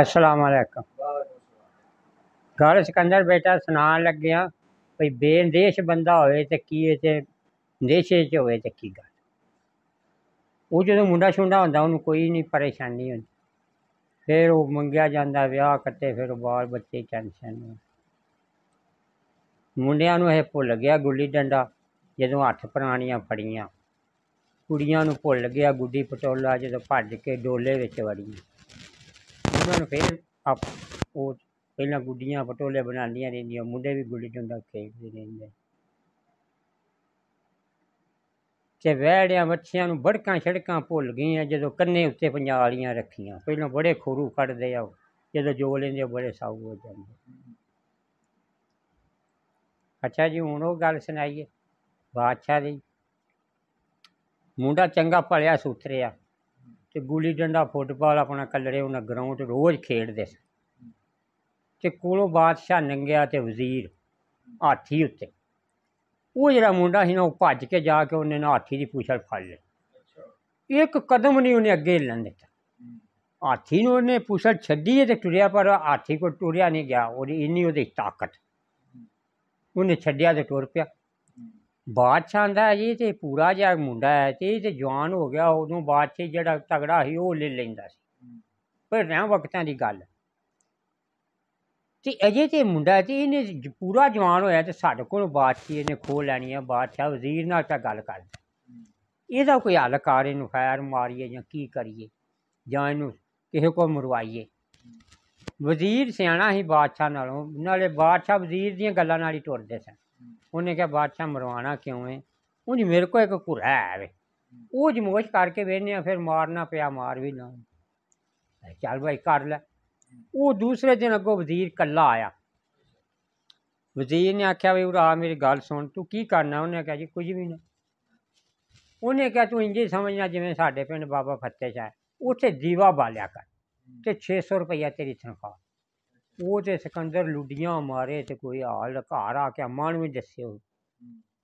ਅਲੈਕਮ ਗੱਲ ਸਿਕੰਦਰ ਬੇਟਾ ਸੁਣਾਣ ਲੱਗਿਆ ਕੋਈ ਬੇਨਦੇਸ਼ ਬੰਦਾ ਹੋਵੇ ਤੇ ਕੀ ਇਹ ਤੇ ਦੇਸ਼ੇ ਚ ਹੋਵੇ ਤੇ ਕੀ ਗੱਲ ਉਹ ਜਦੋਂ ਮੁੰਡਾ ਛੁੰਡਾ ਹੁੰਦਾ ਉਹਨੂੰ ਕੋਈ ਨਹੀਂ ਪਰੇਸ਼ਾਨੀ ਹੁੰਦੀ ਫਿਰ ਉਹ ਮੰਗਿਆ ਜਾਂਦਾ ਵਿਆਹ ਕੱਟੇ ਫਿਰ ਬਾਲ ਬੱਚੇ ਟੈਨਸ਼ਨ ਮੁੰਡਿਆਂ ਨੂੰ ਇਹ ਭੁੱਲ ਗਿਆ ਗੁੱਲੀ ਡੰਡਾ ਜਦੋਂ ਹੱਥ ਪ੍ਰਾਣੀਆਂ ਫੜੀਆਂ ਕੁੜੀਆਂ ਨੂੰ ਭੁੱਲ ਗਿਆ ਗੁੱਡੀ ਪਟੋਲਾ ਜਦੋਂ ਭੱਜ ਕੇ ਡੋਲੇ ਵਿੱਚ ਵੜੀ ਉਹਨਾਂ ਨੂੰ ਫਿਰ ਆਪ ਉਹ ਪਹਿਲਾਂ ਗੁੱਡੀਆਂ ਪਟੋਲੇ ਬਣਾਉਂਦੀਆਂ ਰਹਿੰਦੀਆਂ ਮੁੰਡੇ ਵੀ ਗੁੱਲੀ ਡੰਡਾ ਖੇਡਦੇ ਰਹਿੰਦੇ ਤੇ ਵੈੜਿਆਂ ਮੱਛੀਆਂ ਨੂੰ ਬੜਕਾਂ ਛੜਕਾਂ ਭੁੱਲ ਗਈਆਂ ਜਦੋਂ ਕੰਨੇ ਉੱਤੇ ਪੰਜਾਲੀਆਂ ਰੱਖੀਆਂ ਪਹਿਲਾਂ ਬੜੇ ਖੋਰੂ ਕੱਢਦੇ ਆ ਜਦੋਂ ਜੋ ਲੈਂਦੇ ਬੜੇ ਸਾਊ ਹੋ ਜਾਂਦੇ ਅੱਛਾ ਜੀ ਹੁਣ ਉਹ ਗੱਲ ਸੁਣਾਈਏ ਬਾਦਸ਼ਾਹ ਦੀ ਮੁੰਡਾ ਚੰਗਾ ਭਲਿਆ ਸੁਥਰਿਆ ਤੇ ਗੁੱਲੀ ਡੰਡਾ ਫੁੱਟਬਾਲ ਆਪਣਾ ਕੱਲੜੇ ਉਹਨਾਂ ਗਰਾਊਂਡ ਰੋਜ਼ ਖੇਡਦੇ ਸੀ ਤੇ ਕੋਲੋਂ ਬਾਦਸ਼ਾਹ ਨੰਗਿਆ ਤੇ ਵਜ਼ੀਰ ਹਾਥੀ ਉੱਤੇ ਉਹ ਜਿਹੜਾ ਮੁੰਡਾ ਸੀ ਨਾ ਉਹ ਭੱਜ ਕੇ ਜਾ ਕੇ ਉਹਨੇ ਨਾ ਹਾਥੀ ਦੀ ਪੂਛਲ ਫੜ ਲਈ ਇੱਕ ਕਦਮ ਨਹੀਂ ਉਹਨੇ ਅੱਗੇ ਲੰਨ ਦਿੱਤਾ ਹਾਥੀ ਨੂੰ ਉਹਨੇ ਪੂਛਲ ਛੱਡੀ ਤੇ ਟੁਰਿਆ ਪਰ ਹਾਥੀ ਕੋ ਟੁਰਿਆ ਨਹੀਂ ਗਿਆ ਉਹਦੀ ਇੰਨੀ ਉਹਦੀ ਤਾਕਤ ਉਹਨੇ ਛੱਡਿਆ ਤੇ ਟੁਰ ਪਿਆ ਬਾਦਸ਼ਾਹ ਦਾ ਜੀ ਤੇ ਪੂਰਾ ਜਿਹਾ ਮੁੰਡਾ ਹੈ ਤੇ ਇਹ ਤੇ ਜਵਾਨ ਹੋ ਗਿਆ ਉਦੋਂ ਬਾਦਸ਼ਾਹ ਜਿਹੜਾ ਤਗੜਾ ਸੀ ਉਹ ਲੈ ਲੈਂਦਾ ਸੀ ਪਰ ਰਹਿ ਵਕਤਾਂ ਦੀ ਗੱਲ ਤੇ ਅਜੇ ਤੇ ਮੁੰਡਾ ਤੇ ਇਹਨੇ ਪੂਰਾ ਜਵਾਨ ਹੋਇਆ ਤੇ ਸਾਡੇ ਕੋਲ ਬਾਦਸ਼ਾਹ ਇਹਨੇ ਖੋ ਲੈਣੀ ਹੈ ਬਾਦਸ਼ਾਹ ਵਜ਼ੀਰ ਨਾਲ ਤਾਂ ਗੱਲ ਕਰ ਇਹਦਾ ਕੋਈ ਹੱਲ ਕਰ ਇਹਨੂੰ ਫੈਰ ਮਾਰੀਏ ਜਾਂ ਕੀ ਕਰੀਏ ਜਾਂ ਇਹਨੂੰ ਕਿਸੇ ਕੋਲ ਮਰਵਾਈਏ ਵਜ਼ੀਰ ਸਿਆਣਾ ਹੀ ਬਾਦਸ਼ਾਹ ਨਾਲੋਂ ਨਾਲੇ ਬਾਦਸ਼ਾਹ ਵਜ਼ੀਰ ਦੀਆਂ ਗੱਲਾਂ ਨਾਲ ਹੀ ਟੁਰਦੇ ਸਨ ਉਹਨੇ ਕਿਹਾ ਬਾਦਸ਼ਾਹ ਮਰਵਾਣਾ ਕਿਉਂ ਹੈ ਉਂਝ ਮੇਰੇ ਕੋ ਇੱਕ ਘੁਰਾ ਹੈ ਵੇ ਉਹ ਜਮੋਸ਼ ਕਰਕੇ ਵੇਨੇ ਆ ਫਿਰ ਮਾਰਨਾ ਪਿਆ ਮਾਰ ਵੀ ਨਾ ਚੱਲ ਭਾਈ ਕਰ ਲੈ ਉਹ ਦੂਸਰੇ ਦਿਨ ਅੱਗੋ ਵਜ਼ੀਰ ਕੱਲਾ ਆਇਆ ਵਜ਼ੀਰ ਨੇ ਆਖਿਆ ਵੀ ਉਰਾ ਮੇਰੀ ਗੱਲ ਸੁਣ ਤੂੰ ਕੀ ਕਰਨਾ ਉਹਨੇ ਕਿਹਾ ਜੀ ਕੁਝ ਵੀ ਨਹੀਂ ਉਹਨੇ ਕਿਹਾ ਤੂੰ ਇੰਜੇ ਸਮਝਣਾ ਜਿਵੇਂ ਸਾਡੇ ਪਿੰਡ ਬਾਬਾ ਫਤਿਹ ਸ਼ਾਹ ਉੱਥੇ ਦੀਵਾ ਬਾਲਿਆ ਕਰ ਤੇ 600 ਰੁਪਇਆ ਤੇਰੀ ਤਨਖਾਹ ਉਹ ਤੇ ਸਿਕੰਦਰ ਲੁੱਡੀਆਂ ਮਾਰੇ ਤੇ ਕੋਈ ਹਾਲ ਘਰ ਆ ਕੇ ਅੰਮਾ ਨੂੰ ਵੀ ਦੱਸਿਓ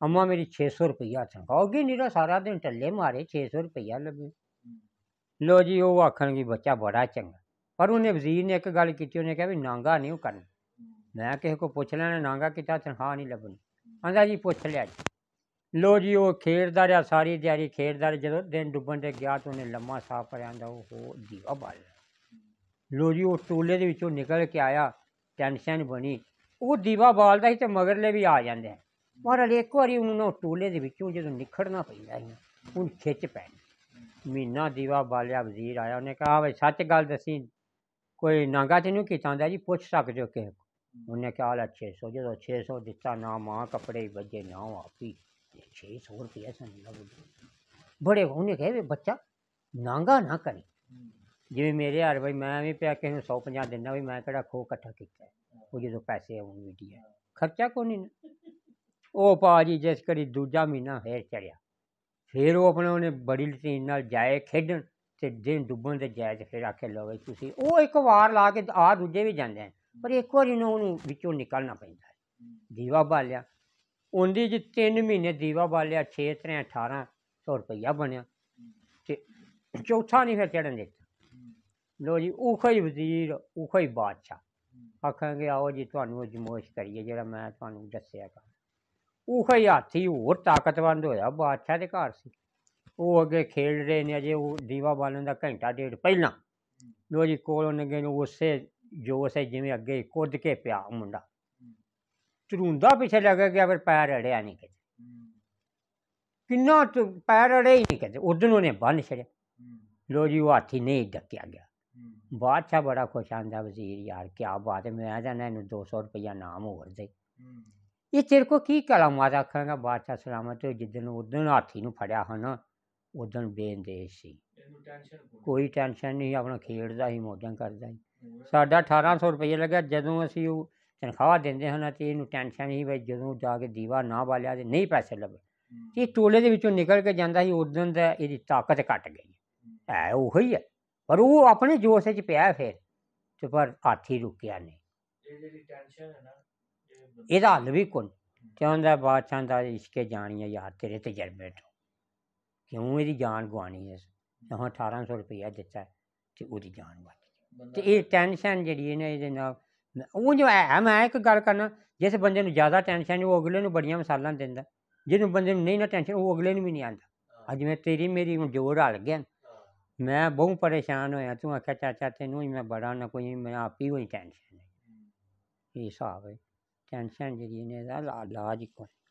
ਅੰਮਾ ਮੇਰੀ 600 ਰੁਪਈਆ ਤਨਖਾਹਗੀ ਨਹੀਂ ਤਾਂ ਸਾਰਾ ਦਿਨ ਟੱਲੇ ਮਾਰੇ 600 ਰੁਪਈਆ ਲੱਭੇ ਲੋ ਜੀ ਉਹ ਆਖਣਗੇ ਬੱਚਾ ਬੜਾ ਚੰਗਾ ਪਰ ਉਹਨੇ ਵਜ਼ੀਰ ਨੇ ਇੱਕ ਗੱਲ ਕੀਤੀ ਉਹਨੇ ਕਿਹਾ ਵੀ ਨਾਂਗਾ ਨਹੀਂ ਕਰਨਾ ਮੈਂ ਕਿਸੇ ਕੋ ਪੁੱਛ ਲੈਣਾ ਨਾਂਗਾ ਕਿਤਾ ਤਨਖਾਹ ਨਹੀਂ ਲੱਭਣੀ ਆਂਦਾ ਜੀ ਪੁੱਛ ਲਿਆ ਜੀ ਲੋ ਜੀ ਉਹ ਖੇਡਦਾ ਰਿਹਾ ਸਾਰੀ ਦਿਹਾੜੀ ਖੇਡਦਾ ਰਿਹਾ ਜਦੋਂ ਦਿਨ ਡੁੱਬਣ ਤੇ ਗਿਆ ਤਾਂ ਉਹਨੇ ਲੰਮਾ ਸਾਹ ਪਰਿਆਂ ਦਾ ਉਹ ਦੀਵਾ ਬਾਲਿਆ ਲੋ ਜੀ ਉਹ ਟੋਲੇ ਦੇ ਵਿੱਚੋਂ ਨਿਕਲ ਕੇ ਆਇਆ ਟੈਨਸ਼ਨ ਬਣੀ ਉਹ ਦੀਵਾ ਬਾਲਦਾ ਸੀ ਤੇ ਮਗਰਲੇ ਵੀ ਆ ਜਾਂਦੇ ਮਹਾਰਾਜ ਇੱਕ ਵਾਰੀ ਉਹਨੂੰ ਟੋਲੇ ਦੇ ਵਿੱਚੋਂ ਜਦੋਂ ਨਿਕਲਣਾ ਪੈਂਦਾ ਸੀ ਉਹ ਖਿੱਚ ਪੈਣੀ ਮਹੀਨਾ ਦੀਵਾ ਬਾਲਿਆ ਵਜ਼ੀਰ ਆਇਆ ਉਹਨੇ ਕਿਹਾ ਵੇ ਸੱਚ ਗੱਲ ਦੱਸੀ ਕੋਈ ਨਾਂਗਾ ਤੇ ਨਹੀਂ ਕੀਤਾ ਹੁੰਦਾ ਜੀ ਪੁੱਛ ਸਕਦੇ ਹੋ ਕਿ ਉਹਨੇ ਕਿਹਾ ਲਾ 600 ਜਦੋਂ 600 ਦਿੱਤਾ ਨਾ ਮਾਂ ਕੱਪੜੇ ਵੱਜੇ ਨਾ ਆਪੀ 600 ਰੁਪਏ ਸਨ ਲੱਗ ਬੜੇ ਉਹਨੇ ਕਹੇ ਬੱਚਾ ਨਾਂਗਾ ਨਾ ਕਰੀ ਜਿਵੇਂ ਮੇਰੇ ਹਰ ਬਈ ਮੈਂ ਵੀ ਪਿਆ ਕਿਸੇ ਨੂੰ 150 ਦਿੰਦਾ ਵੀ ਮੈਂ ਕਿਹੜਾ ਖੋ ਇਕੱਠਾ ਕੀਤਾ ਉਹ ਜਦੋਂ ਪੈਸੇ ਆਉਣ ਵੀਡੀਆ ਖਰਚਾ ਕੋਈ ਨਹੀਂ ਉਹ ਪਾਜੀ ਜਿਸ ਕਰੀ ਦੂਜਾ ਮਹੀਨਾ ਫੇਰ ਚੜਿਆ ਫੇਰ ਉਹ ਆਪਣੇ ਉਹਨੇ ਬੜੀ ਲਟੀਨ ਨਾਲ ਜਾਏ ਖੇਡਣ ਤੇ ਦਿਨ ਡੁੱਬਣ ਦੇ ਜਾਇਜ਼ ਫਿਰ ਆਖੇ ਲਵੇ ਤੁਸੀਂ ਉਹ ਇੱਕ ਵਾਰ ਲਾ ਕੇ ਆ ਦੂਜੇ ਵੀ ਜਾਂਦੇ ਆ ਪਰ ਇੱਕ ਵਾਰੀ ਨੂੰ ਉਹਨੂੰ ਵਿੱਚੋਂ ਨਿਕਲਣਾ ਪੈਂਦਾ ਦੀਵਾ ਬਾਲਿਆ ਉਹਦੀ ਜੀ 3 ਮਹੀਨੇ ਦੀਵਾ ਬਾਲਿਆ 6 ਤਰੇ 1800 ਰੁਪਈਆ ਬਣਿਆ ਤੇ ਚੌਥਾ ਨਹੀਂ ਫੇਰ ਚੜਨ ਦਿੱਤਾ ਲੋ ਜੀ ਉਹੋ ਹੀ ਵਜ਼ੀਰ ਉਹੋ ਹੀ ਬਾਦਸ਼ਾਹ ਆਖਾਂਗੇ ਆਓ ਜੀ ਤੁਹਾਨੂੰ ਅਜਮੋਸ਼ ਕਰੀਏ ਜਿਹੜਾ ਮੈਂ ਤੁਹਾਨੂੰ ਦੱਸਿਆ ਕਰ ਉਹੋ ਹੀ ਹਾਥੀ ਹੋਰ ਤਾਕਤਵੰਦ ਹੋਇਆ ਬਾਦਸ਼ਾਹ ਦੇ ਘਰ ਸੀ ਉਹ ਅੱਗੇ ਖੇਡ ਰਹੇ ਨੇ ਅਜੇ ਉਹ ਦੀਵਾ ਬਾਲਣ ਦਾ ਘੰਟਾ ਡੇਢ ਪਹਿਲਾਂ ਲੋ ਜੀ ਕੋਲ ਉਹਨਾਂ ਨੇ ਉਸੇ ਜੋ ਉਸੇ ਜਿਵੇਂ ਅੱਗੇ ਕੁੱਦ ਕੇ ਪਿਆ ਮੁੰਡਾ ਚਰੂੰਦਾ ਪਿੱਛੇ ਲੱਗ ਗਿਆ ਫਿਰ ਪੈਰ ਅੜਿਆ ਨਹੀਂ ਕਿਤੇ ਕਿੰਨਾ ਪੈਰ ਅੜੇ ਹੀ ਨਹੀਂ ਕਿਤੇ ਉਹਦੋਂ ਉਹਨੇ ਬੰਨ ਛੜਿਆ ਲੋ ਜੀ ਉਹ ਹਾਥੀ ਨਹੀਂ ਡੱਕਿਆ ਗਿਆ ਬਾਦਸ਼ਾਹ ਬੜਾ ਖੁਸ਼ ਆਂਦਾ ਵਜ਼ੀਰ ਯਾਰ ਕੀ ਬਾਤ ਹੈ ਮੈਂ ਜਾਣਾ ਇਹਨੂੰ 200 ਰੁਪਇਆ ਨਾਮ ਹੋਰ ਦੇ ਇਹ ਤੇਰੇ ਕੋ ਕੀ ਕਲਾਮਾਤ ਰੱਖਾਂਗਾ ਬਾਦਸ਼ਾਹ ਸਲਾਮਤ ਜਿੱਦਨ ਉਦਨ ਹਾਥੀ ਨੂੰ ਫੜਿਆ ਹਨ ਉਦਨ ਬੇਂਦੇਸ਼ ਸੀ ਕੋਈ ਟੈਨਸ਼ਨ ਨਹੀਂ ਆਪਣਾ ਖੇਡਦਾ ਹੀ ਮੋਜਾਂ ਕਰਦਾ ਹੀ ਸਾਡਾ 1800 ਰੁਪਏ ਲੱਗਾ ਜਦੋਂ ਅਸੀਂ ਉਹ ਤਨਖਾਹ ਦਿੰਦੇ ਹਨ ਤੇ ਇਹਨੂੰ ਟੈਨਸ਼ਨ ਨਹੀਂ ਵੀ ਜਦੋਂ ਜਾ ਕੇ ਦੀਵਾ ਨਾ ਬਾਲਿਆ ਤੇ ਨਹੀਂ ਪੈਸੇ ਲੱਭੇ ਤੇ ਟੋਲੇ ਦੇ ਵਿੱਚੋਂ ਨਿਕਲ ਕੇ ਜਾਂਦਾ ਸੀ ਉਦਨ ਦਾ ਇਹਦੀ ਤਾਕਤ ਘਟ ਗਈ ਹੈ ਉਹੀ ਹੈ ਪਰ ਉਹ ਆਪਣੇ ਜੋਸ਼ ਵਿੱਚ ਪਿਆ ਫਿਰ ਤੇ ਪਰ ਹਾਥੀ ਰੁਕਿਆ ਨਹੀਂ ਇਹ ਜਿਹੜੀ ਟੈਨਸ਼ਨ ਹੈ ਨਾ ਇਹਦਾ ਹੱਲ ਵੀ ਕੋਈ ਚਾਹੁੰਦਾ ਬਾਦਸ਼ਾਹ ਦਾ ਇਸ਼ਕੇ ਜਾਣੀ ਹੈ ਯਾਰ ਤੇਰੇ ਤਜਰਬੇ ਤੋਂ ਕਿਉਂ ਇਹਦੀ ਜਾਨ ਗਵਾਣੀ ਹੈ ਹਾਂ 1800 ਰੁਪਏ ਦਿੱਤਾ ਤੇ ਉਹਦੀ ਜਾਨ ਬਚ ਤੇ ਇਹ ਟੈਨਸ਼ਨ ਜਿਹੜੀ ਹੈ ਨਾ ਇਹਦੇ ਨਾਲ ਉਹ ਜੋ ਹੈ ਮੈਂ ਇੱਕ ਗੱਲ ਕਰਨਾ ਜਿਸ ਬੰਦੇ ਨੂੰ ਜ਼ਿਆਦਾ ਟੈਨਸ਼ਨ ਉਹ ਅਗਲੇ ਨੂੰ ਬੜੀਆਂ ਮਸਾਲਾਂ ਦਿੰਦਾ ਜਿਹਨੂੰ ਬੰਦੇ ਨੂੰ ਨਹੀਂ ਨਾ ਟੈਨਸ਼ਨ ਉਹ ਅਗਲੇ ਨੂੰ ਵੀ ਨਹੀਂ ਆਂਦਾ ਅੱਜ ਮੈਂ ਤੇਰੀ ਮੇਰੀ ਜੋੜ ਹਲ ਗਿਆ ਮੈਂ ਬਹੁਤ ਪਰੇਸ਼ਾਨ ਹੋਇਆ ਤੂੰ ਆਖਿਆ ਚਾਚਾ ਤੈਨੂੰ ਹੀ ਮੈਂ ਬੜਾ ਨਾ ਕੋਈ ਮੈਂ ਆਪੀ ਹੋਈ ਟੈਨਸ਼ਨ ਇਹ ਹਿਸਾਬ ਹੈ ਟੈਨਸ਼ਨ ਜਿਹੜੀ ਨੇ ਦਾ ਇਲਾਜ ਹੀ ਕੋਈ